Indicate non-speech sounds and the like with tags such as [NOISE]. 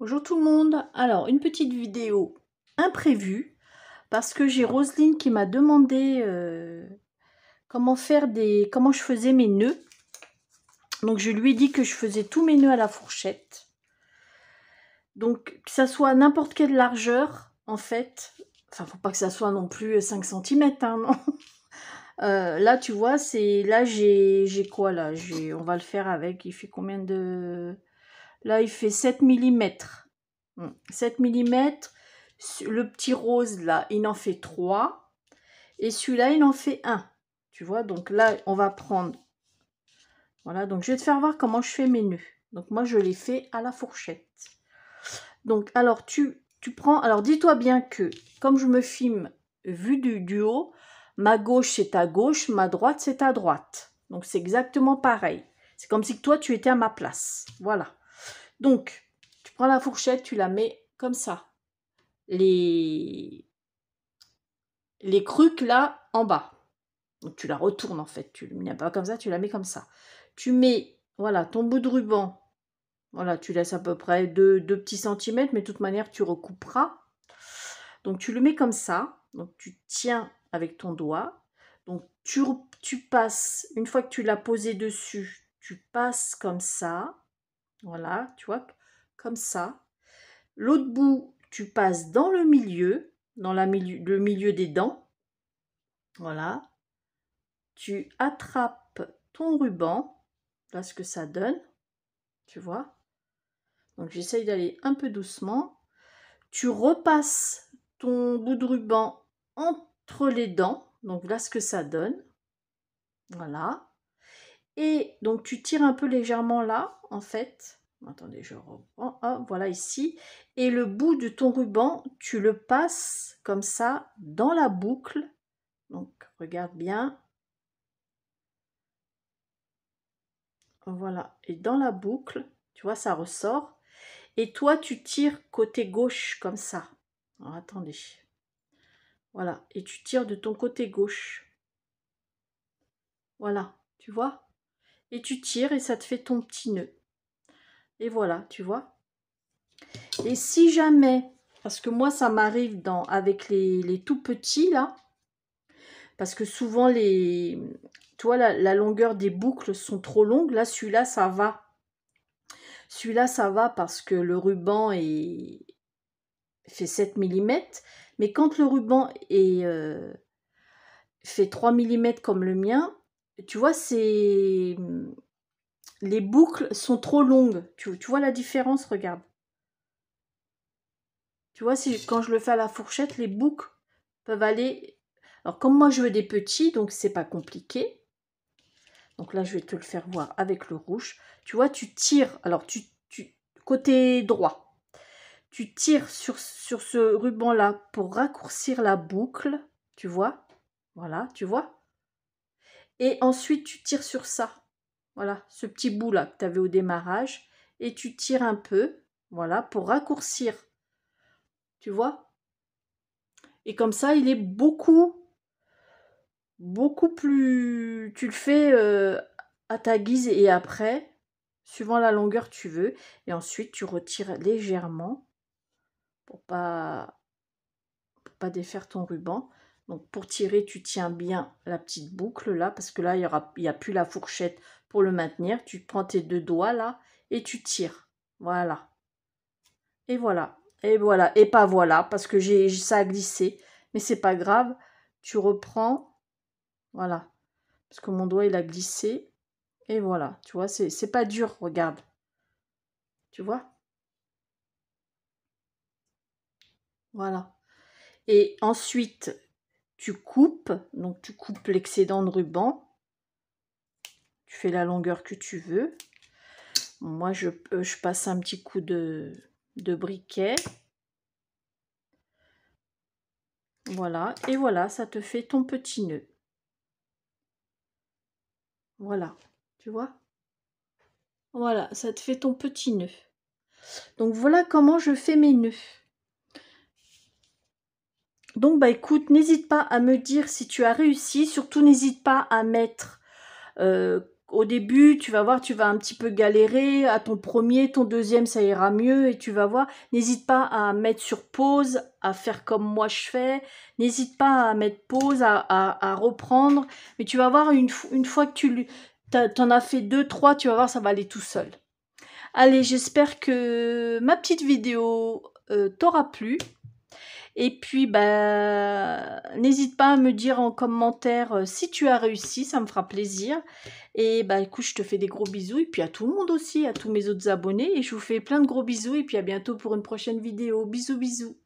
Bonjour tout le monde. Alors, une petite vidéo imprévue parce que j'ai Roselyne qui m'a demandé euh, comment faire des comment je faisais mes nœuds. Donc je lui ai dit que je faisais tous mes nœuds à la fourchette. Donc que ça soit n'importe quelle largeur en fait, enfin faut pas que ça soit non plus 5 cm hein, non. [LAUGHS] Euh, là tu vois, c'est là j'ai quoi là, on va le faire avec il fait combien de Là, il fait 7 mm. 7 mm. Le petit rose, là, il en fait 3. Et celui-là, il en fait 1. Tu vois, donc là, on va prendre... Voilà, donc je vais te faire voir comment je fais mes nœuds. Donc moi, je les fais à la fourchette. Donc, alors, tu, tu prends... Alors, dis-toi bien que, comme je me filme vu du, du haut, ma gauche, c'est à gauche, ma droite, c'est à droite. Donc, c'est exactement pareil. C'est comme si toi, tu étais à ma place. Voilà. Donc, tu prends la fourchette, tu la mets comme ça. Les, les cruques là en bas. Donc tu la retournes en fait, tu ne la mets pas comme ça, tu la mets comme ça. Tu mets, voilà, ton bout de ruban, voilà, tu laisses à peu près 2 petits centimètres, mais de toute manière tu recouperas. Donc tu le mets comme ça, donc tu tiens avec ton doigt, donc tu, tu passes, une fois que tu l'as posé dessus, tu passes comme ça, voilà, tu vois, comme ça. L'autre bout, tu passes dans le milieu, dans la le milieu des dents. Voilà. Tu attrapes ton ruban. Là, ce que ça donne. Tu vois Donc, j'essaye d'aller un peu doucement. Tu repasses ton bout de ruban entre les dents. Donc, là, ce que ça donne. Voilà. Et donc tu tires un peu légèrement là, en fait. Attendez, je reprends. Ah, voilà ici. Et le bout de ton ruban, tu le passes comme ça dans la boucle. Donc regarde bien. Voilà. Et dans la boucle, tu vois, ça ressort. Et toi, tu tires côté gauche comme ça. attendez. Voilà. Et tu tires de ton côté gauche. Voilà. Tu vois et tu tires et ça te fait ton petit nœud. Et voilà, tu vois. Et si jamais, parce que moi ça m'arrive dans avec les, tout petits là, parce que souvent les, tu la, longueur des boucles sont trop longues. Là, celui-là, ça va. Celui-là, ça va parce que le ruban est, fait 7 mm. Mais quand le ruban est, euh, fait 3 mm comme le mien, tu vois, c'est. Hum, les boucles sont trop longues. Tu, vois la différence, regarde. Tu vois, si, quand je le fais à la fourchette, les boucles peuvent aller. Alors, comme moi je veux des petits, donc c'est pas compliqué. Donc là, je vais te le faire voir avec le rouge. Tu vois, tu tires. Alors, tu, tu côté droit, tu tires sur, sur ce ruban là pour raccourcir la boucle. Tu vois Voilà, tu vois et ensuite, tu tires sur ça. Voilà, ce petit bout-là que tu avais au démarrage. Et tu tires un peu, voilà, pour raccourcir. Tu vois Et comme ça, il est beaucoup, beaucoup plus... Tu le fais euh, à ta guise et après, suivant la longueur tu veux. Et ensuite, tu retires légèrement pour pas, pour pas défaire ton ruban. Donc pour tirer, tu tiens bien la petite boucle là, parce que là, il n'y aura, y a plus la fourchette pour le maintenir. Tu prends tes deux doigts là et tu tires. Voilà. Et voilà. Et voilà. Et pas voilà, parce que j'ai ça a glissé. Mais c'est pas grave. Tu reprends. Voilà. Parce que mon doigt, il a glissé. Et voilà. Tu vois, c'est pas dur. Regarde. Tu vois Voilà. Et ensuite, tu coupes, donc tu coupes l'excédent de ruban, tu fais la longueur que tu veux. Moi, je, euh, je passe un petit coup de, de briquet. Voilà, et voilà, ça te fait ton petit nœud. Voilà, tu vois Voilà, ça te fait ton petit nœud. Donc voilà comment je fais mes nœuds. Donc bah, écoute, n'hésite pas à me dire si tu as réussi, surtout n'hésite pas à mettre euh, au début, tu vas voir, tu vas un petit peu galérer, à ton premier, ton deuxième, ça ira mieux, et tu vas voir, n'hésite pas à mettre sur pause, à faire comme moi je fais, n'hésite pas à mettre pause, à, reprendre, mais tu vas voir, une, fois que tu en as fait deux, trois, tu vas voir, ça va aller tout seul. Allez, j'espère que ma petite vidéo euh, t'aura plu. Et puis, bah, n'hésite pas à me dire en commentaire euh, si tu as réussi, ça me fera plaisir. Et bah, écoute, je te fais des gros bisous. Et puis à tout le monde aussi, à tous mes autres abonnés. Et je vous fais plein de gros bisous. Et puis à bientôt pour une prochaine vidéo. Bisous, bisous.